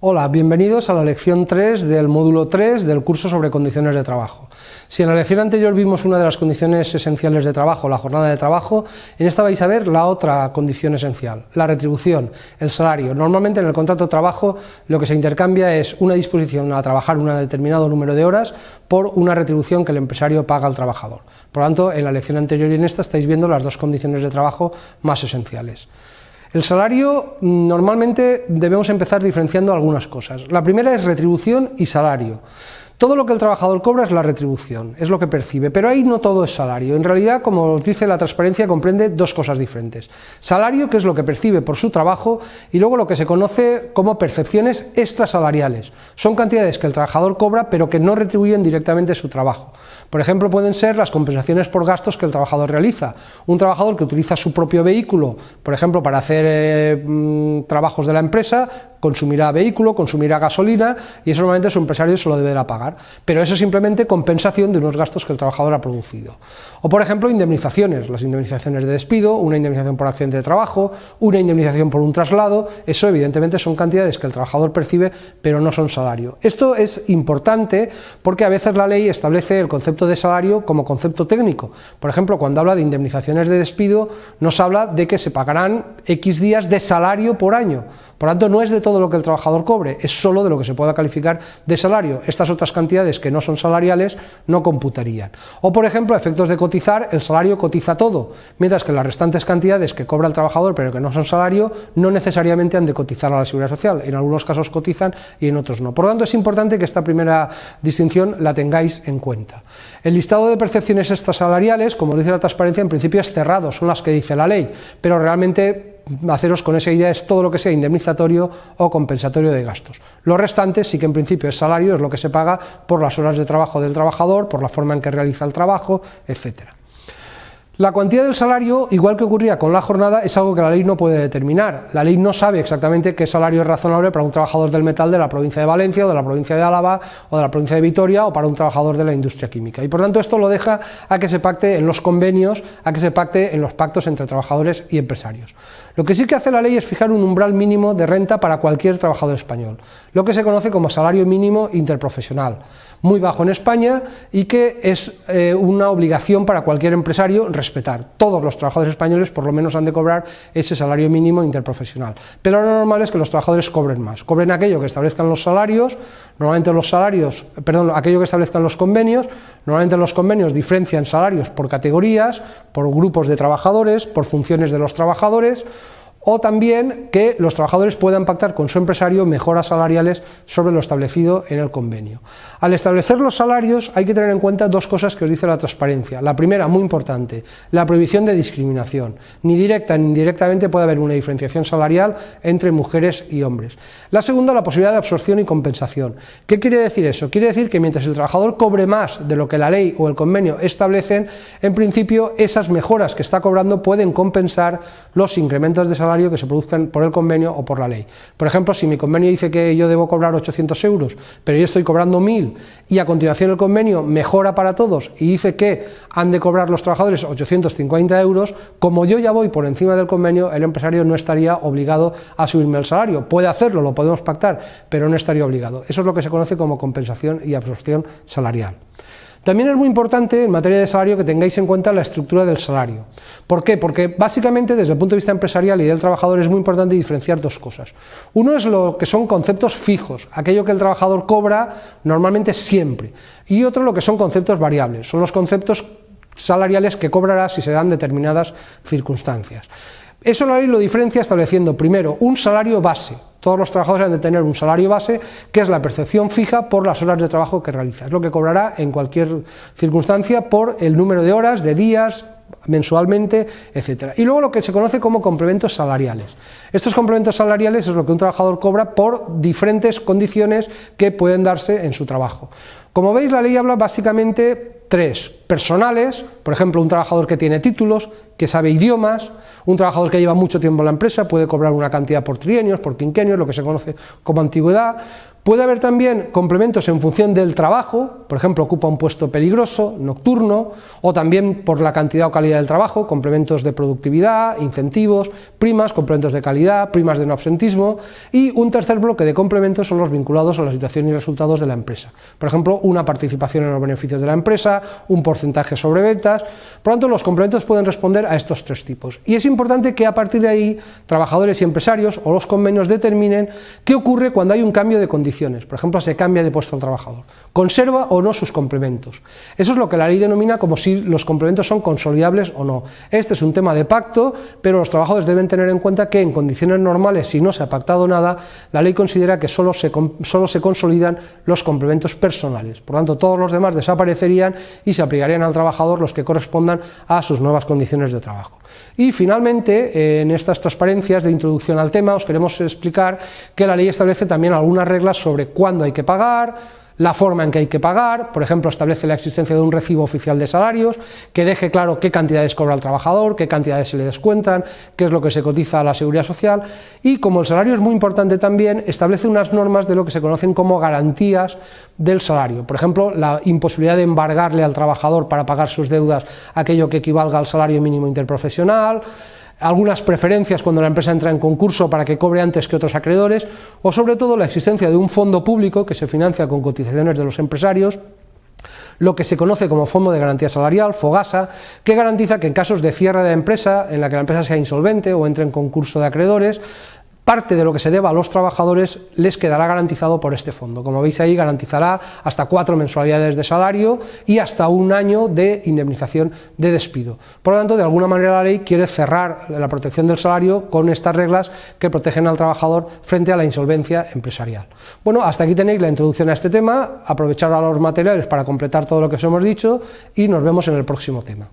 Hola, bienvenidos a la lección 3 del módulo 3 del curso sobre condiciones de trabajo. Si en la lección anterior vimos una de las condiciones esenciales de trabajo, la jornada de trabajo, en esta vais a ver la otra condición esencial, la retribución, el salario. Normalmente en el contrato de trabajo lo que se intercambia es una disposición a trabajar un determinado número de horas por una retribución que el empresario paga al trabajador. Por lo tanto, en la lección anterior y en esta estáis viendo las dos condiciones de trabajo más esenciales. El salario mm, normalmente debemos empezar diferenciando algunas cosas. La primera es retribución y salario. Todo lo que el trabajador cobra es la retribución, es lo que percibe, pero ahí no todo es salario. En realidad, como os dice la transparencia, comprende dos cosas diferentes. Salario, que es lo que percibe por su trabajo, y luego lo que se conoce como percepciones extrasalariales. Son cantidades que el trabajador cobra, pero que no retribuyen directamente su trabajo. Por ejemplo, pueden ser las compensaciones por gastos que el trabajador realiza. Un trabajador que utiliza su propio vehículo, por ejemplo, para hacer eh, mm, trabajos de la empresa, consumirá vehículo, consumirá gasolina, y eso normalmente su empresario se lo deberá pagar pero eso es simplemente compensación de unos gastos que el trabajador ha producido. O por ejemplo, indemnizaciones, las indemnizaciones de despido, una indemnización por accidente de trabajo, una indemnización por un traslado, eso evidentemente son cantidades que el trabajador percibe, pero no son salario. Esto es importante porque a veces la ley establece el concepto de salario como concepto técnico. Por ejemplo, cuando habla de indemnizaciones de despido, nos habla de que se pagarán X días de salario por año. Por tanto, no es de todo lo que el trabajador cobre, es solo de lo que se pueda calificar de salario. Estas otras cantidades que no son salariales no computarían. O, por ejemplo, a efectos de cotizar, el salario cotiza todo, mientras que las restantes cantidades que cobra el trabajador pero que no son salario no necesariamente han de cotizar a la seguridad social. En algunos casos cotizan y en otros no. Por lo tanto, es importante que esta primera distinción la tengáis en cuenta. El listado de percepciones extrasalariales, como dice la transparencia, en principio es cerrado, son las que dice la ley, pero realmente haceros con esa idea es todo lo que sea indemnizatorio o compensatorio de gastos. Lo restante sí que en principio es salario, es lo que se paga por las horas de trabajo del trabajador, por la forma en que realiza el trabajo, etcétera. La cuantía del salario, igual que ocurría con la jornada, es algo que la ley no puede determinar. La ley no sabe exactamente qué salario es razonable para un trabajador del metal de la provincia de Valencia o de la provincia de Álava o de la provincia de Vitoria o para un trabajador de la industria química. Y por tanto esto lo deja a que se pacte en los convenios, a que se pacte en los pactos entre trabajadores y empresarios. Lo que sí que hace la ley es fijar un umbral mínimo de renta para cualquier trabajador español, lo que se conoce como salario mínimo interprofesional, muy bajo en España y que es eh, una obligación para cualquier empresario todos los trabajadores españoles por lo menos han de cobrar ese salario mínimo interprofesional. Pero lo normal es que los trabajadores cobren más, cobren aquello que establezcan los salarios, normalmente los salarios, perdón, aquello que establezcan los convenios, normalmente los convenios diferencian salarios por categorías, por grupos de trabajadores, por funciones de los trabajadores, o también que los trabajadores puedan pactar con su empresario mejoras salariales sobre lo establecido en el convenio. Al establecer los salarios hay que tener en cuenta dos cosas que os dice la transparencia. La primera, muy importante, la prohibición de discriminación. Ni directa ni indirectamente puede haber una diferenciación salarial entre mujeres y hombres. La segunda, la posibilidad de absorción y compensación. ¿Qué quiere decir eso? Quiere decir que mientras el trabajador cobre más de lo que la ley o el convenio establecen, en principio esas mejoras que está cobrando pueden compensar los incrementos de salario que se produzcan por el convenio o por la ley. Por ejemplo, si mi convenio dice que yo debo cobrar 800 euros, pero yo estoy cobrando 1000 y a continuación el convenio mejora para todos y dice que han de cobrar los trabajadores 850 euros, como yo ya voy por encima del convenio, el empresario no estaría obligado a subirme el salario. Puede hacerlo, lo podemos pactar, pero no estaría obligado. Eso es lo que se conoce como compensación y absorción salarial. También es muy importante en materia de salario que tengáis en cuenta la estructura del salario. ¿Por qué? Porque básicamente desde el punto de vista empresarial y del trabajador es muy importante diferenciar dos cosas. Uno es lo que son conceptos fijos, aquello que el trabajador cobra normalmente siempre. Y otro lo que son conceptos variables, son los conceptos salariales que cobrará si se dan determinadas circunstancias. Eso lo diferencia estableciendo primero un salario base, todos los trabajadores han de tener un salario base, que es la percepción fija por las horas de trabajo que realiza. Es lo que cobrará en cualquier circunstancia por el número de horas, de días, mensualmente, etcétera. Y luego lo que se conoce como complementos salariales. Estos complementos salariales es lo que un trabajador cobra por diferentes condiciones que pueden darse en su trabajo. Como veis, la ley habla básicamente tres personales, por ejemplo, un trabajador que tiene títulos, que sabe idiomas, un trabajador que lleva mucho tiempo en la empresa puede cobrar una cantidad por trienios, por quinquenios, lo que se conoce como antigüedad, Puede haber también complementos en función del trabajo, por ejemplo, ocupa un puesto peligroso, nocturno, o también por la cantidad o calidad del trabajo, complementos de productividad, incentivos, primas, complementos de calidad, primas de no absentismo, y un tercer bloque de complementos son los vinculados a la situación y resultados de la empresa. Por ejemplo, una participación en los beneficios de la empresa, un porcentaje sobre ventas. Por lo tanto, los complementos pueden responder a estos tres tipos. Y es importante que a partir de ahí trabajadores y empresarios o los convenios determinen qué ocurre cuando hay un cambio de condiciones por ejemplo, se cambia de puesto al trabajador. Conserva o no sus complementos. Eso es lo que la ley denomina como si los complementos son consolidables o no. Este es un tema de pacto, pero los trabajadores deben tener en cuenta que en condiciones normales, si no se ha pactado nada, la ley considera que solo se, solo se consolidan los complementos personales. Por lo tanto, todos los demás desaparecerían y se aplicarían al trabajador los que correspondan a sus nuevas condiciones de trabajo. Y finalmente, eh, en estas transparencias de introducción al tema, os queremos explicar que la ley establece también algunas reglas sobre cuándo hay que pagar, la forma en que hay que pagar, por ejemplo, establece la existencia de un recibo oficial de salarios, que deje claro qué cantidades cobra el trabajador, qué cantidades se le descuentan, qué es lo que se cotiza a la seguridad social y, como el salario es muy importante también, establece unas normas de lo que se conocen como garantías del salario. Por ejemplo, la imposibilidad de embargarle al trabajador para pagar sus deudas aquello que equivalga al salario mínimo interprofesional, algunas preferencias cuando la empresa entra en concurso para que cobre antes que otros acreedores, o sobre todo la existencia de un fondo público que se financia con cotizaciones de los empresarios, lo que se conoce como Fondo de Garantía Salarial, FOGASA, que garantiza que en casos de cierre de empresa, en la que la empresa sea insolvente o entre en concurso de acreedores, parte de lo que se deba a los trabajadores les quedará garantizado por este fondo. Como veis ahí, garantizará hasta cuatro mensualidades de salario y hasta un año de indemnización de despido. Por lo tanto, de alguna manera la ley quiere cerrar la protección del salario con estas reglas que protegen al trabajador frente a la insolvencia empresarial. Bueno, hasta aquí tenéis la introducción a este tema, aprovechar los materiales para completar todo lo que os hemos dicho y nos vemos en el próximo tema.